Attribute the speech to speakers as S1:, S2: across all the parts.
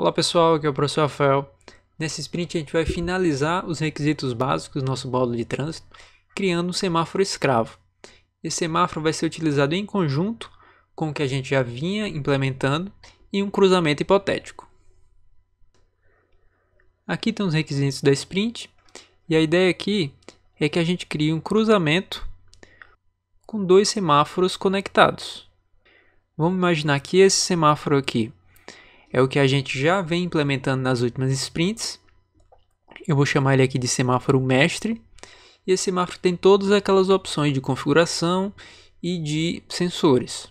S1: Olá pessoal, aqui é o professor Rafael. Nesse sprint a gente vai finalizar os requisitos básicos do nosso módulo de trânsito, criando um semáforo escravo. Esse semáforo vai ser utilizado em conjunto com o que a gente já vinha implementando e um cruzamento hipotético. Aqui estão os requisitos da sprint e a ideia aqui é que a gente crie um cruzamento com dois semáforos conectados. Vamos imaginar que esse semáforo aqui é o que a gente já vem implementando nas últimas sprints. Eu vou chamar ele aqui de semáforo mestre. E esse semáforo tem todas aquelas opções de configuração e de sensores.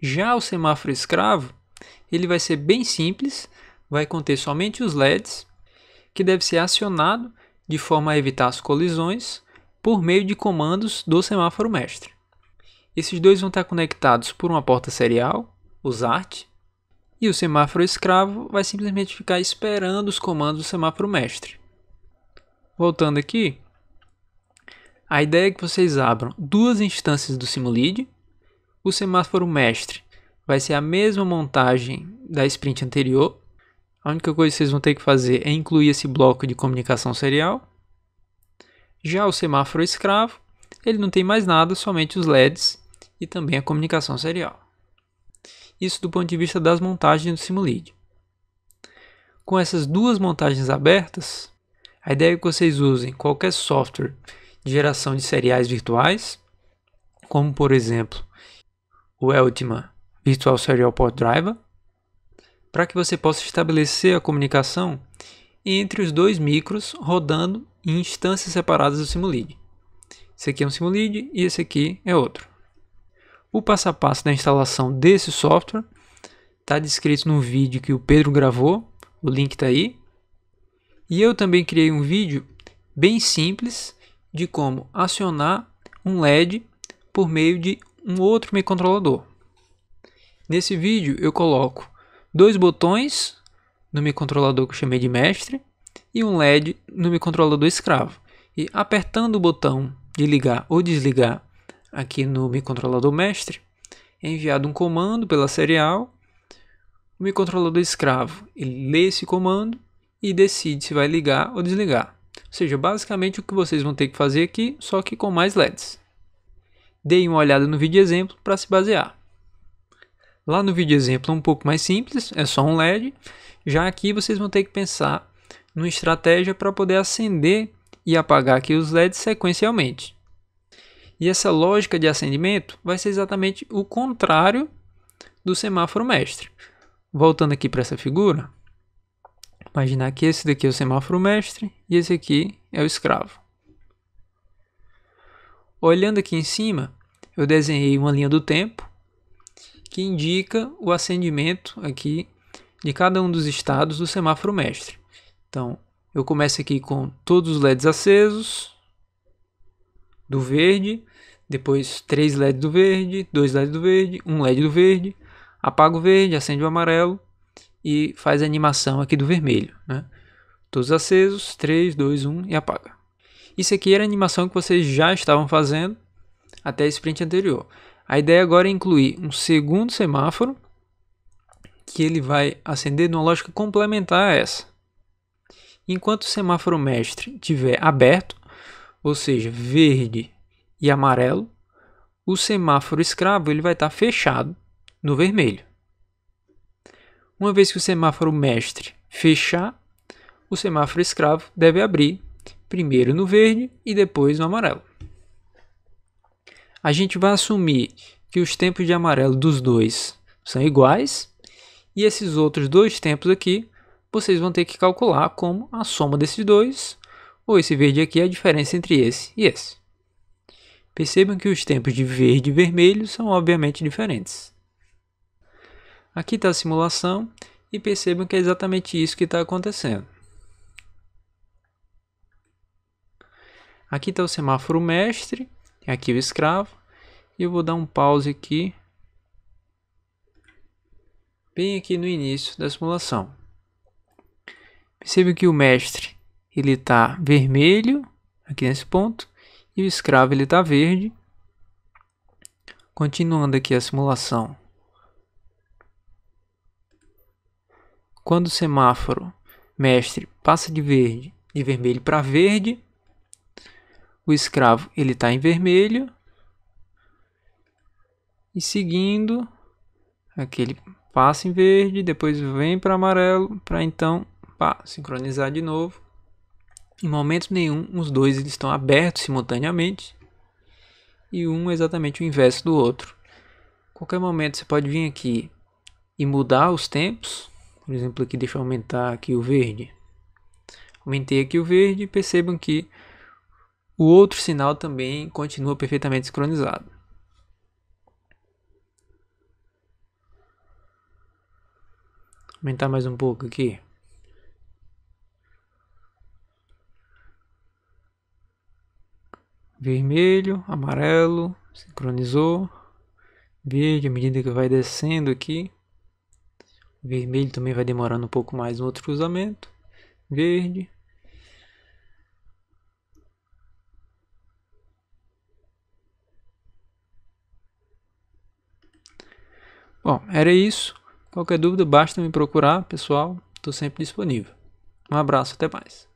S1: Já o semáforo escravo, ele vai ser bem simples, vai conter somente os LEDs, que deve ser acionado de forma a evitar as colisões por meio de comandos do semáforo mestre. Esses dois vão estar conectados por uma porta serial, os ART, e o semáforo escravo vai simplesmente ficar esperando os comandos do semáforo mestre. Voltando aqui, a ideia é que vocês abram duas instâncias do Simulid. O semáforo mestre vai ser a mesma montagem da sprint anterior. A única coisa que vocês vão ter que fazer é incluir esse bloco de comunicação serial. Já o semáforo escravo, ele não tem mais nada, somente os LEDs e também a comunicação serial isso do ponto de vista das montagens do Simulid. Com essas duas montagens abertas, a ideia é que vocês usem qualquer software de geração de seriais virtuais, como por exemplo o Eltima Virtual Serial Port Driver, para que você possa estabelecer a comunicação entre os dois micros rodando em instâncias separadas do Simulid. Esse aqui é um Simulid e esse aqui é outro. O passo a passo da instalação desse software está descrito no vídeo que o Pedro gravou, o link está aí. E eu também criei um vídeo bem simples de como acionar um LED por meio de um outro microcontrolador. Nesse vídeo eu coloco dois botões no microcontrolador que eu chamei de mestre e um LED no microcontrolador escravo. E apertando o botão de ligar ou desligar aqui no microcontrolador mestre, é enviado um comando pela serial, o microcontrolador é escravo ele lê esse comando e decide se vai ligar ou desligar. Ou seja, basicamente o que vocês vão ter que fazer aqui, só que com mais LEDs. Deem uma olhada no vídeo exemplo para se basear. Lá no vídeo exemplo é um pouco mais simples, é só um LED. Já aqui vocês vão ter que pensar numa estratégia para poder acender e apagar aqui os LEDs sequencialmente. E essa lógica de acendimento vai ser exatamente o contrário do semáforo mestre. Voltando aqui para essa figura, imaginar que esse daqui é o semáforo mestre e esse aqui é o escravo. Olhando aqui em cima, eu desenhei uma linha do tempo que indica o acendimento aqui de cada um dos estados do semáforo mestre. Então, eu começo aqui com todos os LEDs acesos, do verde, depois três LEDs do verde, dois LEDs do verde, um LED do verde, apaga o verde, acende o amarelo e faz a animação aqui do vermelho, né? Todos acesos, 3, 2, 1 e apaga. Isso aqui era a animação que vocês já estavam fazendo até esse print anterior. A ideia agora é incluir um segundo semáforo que ele vai acender numa lógica complementar a essa. Enquanto o semáforo mestre estiver aberto, ou seja, verde e amarelo, o semáforo escravo ele vai estar fechado no vermelho. Uma vez que o semáforo mestre fechar, o semáforo escravo deve abrir, primeiro no verde e depois no amarelo. A gente vai assumir que os tempos de amarelo dos dois são iguais e esses outros dois tempos aqui vocês vão ter que calcular como a soma desses dois ou esse verde aqui é a diferença entre esse e esse. Percebam que os tempos de verde e vermelho são obviamente diferentes. Aqui está a simulação e percebam que é exatamente isso que está acontecendo. Aqui está o semáforo mestre, aqui o escravo, e eu vou dar um pause aqui, bem aqui no início da simulação. Percebam que o mestre ele está vermelho aqui nesse ponto e o escravo ele está verde. Continuando aqui a simulação. Quando o semáforo mestre passa de verde de vermelho para verde, o escravo ele está em vermelho e seguindo aquele passa em verde, depois vem para amarelo para então pá, sincronizar de novo em momento nenhum, os dois estão abertos simultaneamente e um é exatamente o inverso do outro. Qualquer momento você pode vir aqui e mudar os tempos. Por exemplo, aqui deixa eu aumentar aqui o verde. Aumentei aqui o verde e percebam que o outro sinal também continua perfeitamente sincronizado. Aumentar mais um pouco aqui. vermelho, amarelo, sincronizou, verde à medida que vai descendo aqui, vermelho também vai demorando um pouco mais no outro cruzamento, verde, Bom, era isso. Qualquer dúvida, basta me procurar, pessoal. Estou sempre disponível. Um abraço, até mais.